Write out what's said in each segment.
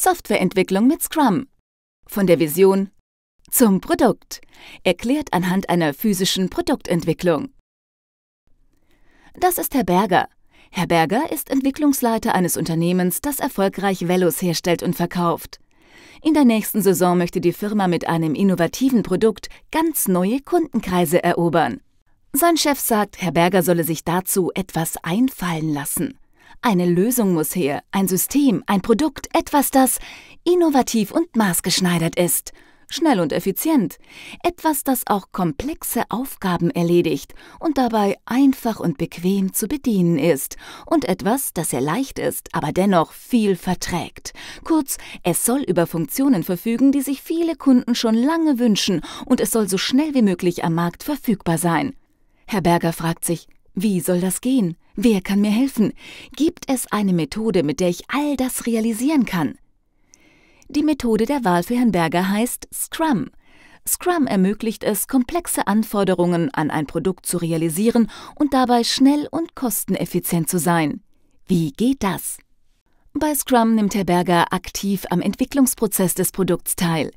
Softwareentwicklung mit Scrum. Von der Vision zum Produkt, erklärt anhand einer physischen Produktentwicklung. Das ist Herr Berger. Herr Berger ist Entwicklungsleiter eines Unternehmens, das erfolgreich Velos herstellt und verkauft. In der nächsten Saison möchte die Firma mit einem innovativen Produkt ganz neue Kundenkreise erobern. Sein Chef sagt, Herr Berger solle sich dazu etwas einfallen lassen. Eine Lösung muss her, ein System, ein Produkt, etwas, das innovativ und maßgeschneidert ist, schnell und effizient, etwas, das auch komplexe Aufgaben erledigt und dabei einfach und bequem zu bedienen ist, und etwas, das sehr leicht ist, aber dennoch viel verträgt. Kurz, es soll über Funktionen verfügen, die sich viele Kunden schon lange wünschen, und es soll so schnell wie möglich am Markt verfügbar sein. Herr Berger fragt sich, wie soll das gehen? Wer kann mir helfen? Gibt es eine Methode, mit der ich all das realisieren kann? Die Methode der Wahl für Herrn Berger heißt Scrum. Scrum ermöglicht es, komplexe Anforderungen an ein Produkt zu realisieren und dabei schnell und kosteneffizient zu sein. Wie geht das? Bei Scrum nimmt Herr Berger aktiv am Entwicklungsprozess des Produkts teil.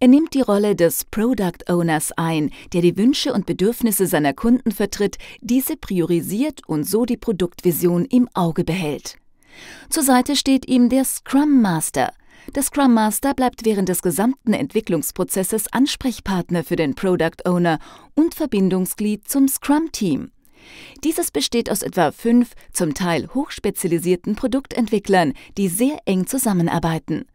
Er nimmt die Rolle des Product Owners ein, der die Wünsche und Bedürfnisse seiner Kunden vertritt, diese priorisiert und so die Produktvision im Auge behält. Zur Seite steht ihm der Scrum Master. Der Scrum Master bleibt während des gesamten Entwicklungsprozesses Ansprechpartner für den Product Owner und Verbindungsglied zum Scrum Team. Dieses besteht aus etwa fünf, zum Teil hochspezialisierten Produktentwicklern, die sehr eng zusammenarbeiten.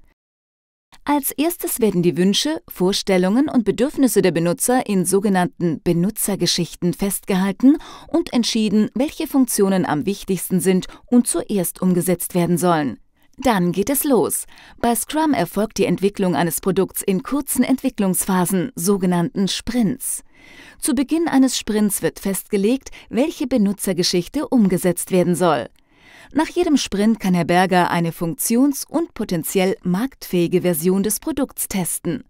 Als erstes werden die Wünsche, Vorstellungen und Bedürfnisse der Benutzer in sogenannten Benutzergeschichten festgehalten und entschieden, welche Funktionen am wichtigsten sind und zuerst umgesetzt werden sollen. Dann geht es los. Bei Scrum erfolgt die Entwicklung eines Produkts in kurzen Entwicklungsphasen, sogenannten Sprints. Zu Beginn eines Sprints wird festgelegt, welche Benutzergeschichte umgesetzt werden soll. Nach jedem Sprint kann Herr Berger eine funktions- und potenziell marktfähige Version des Produkts testen.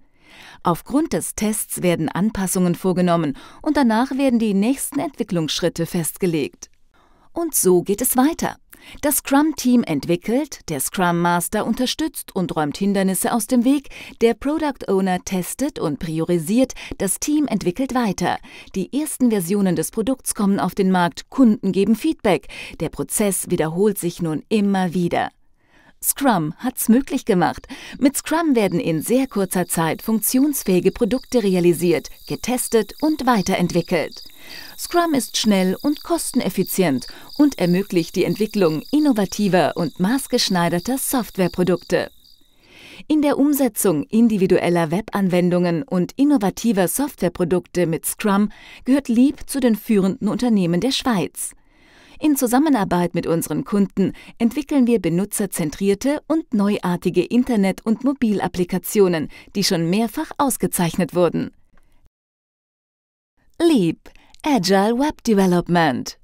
Aufgrund des Tests werden Anpassungen vorgenommen und danach werden die nächsten Entwicklungsschritte festgelegt. Und so geht es weiter. Das Scrum-Team entwickelt, der Scrum Master unterstützt und räumt Hindernisse aus dem Weg, der Product Owner testet und priorisiert, das Team entwickelt weiter. Die ersten Versionen des Produkts kommen auf den Markt, Kunden geben Feedback. Der Prozess wiederholt sich nun immer wieder. Scrum hat's möglich gemacht. Mit Scrum werden in sehr kurzer Zeit funktionsfähige Produkte realisiert, getestet und weiterentwickelt. Scrum ist schnell und kosteneffizient und ermöglicht die Entwicklung innovativer und maßgeschneiderter Softwareprodukte. In der Umsetzung individueller Webanwendungen und innovativer Softwareprodukte mit Scrum gehört Lieb zu den führenden Unternehmen der Schweiz. In Zusammenarbeit mit unseren Kunden entwickeln wir benutzerzentrierte und neuartige Internet- und Mobilapplikationen, die schon mehrfach ausgezeichnet wurden. Leap Agile Web Development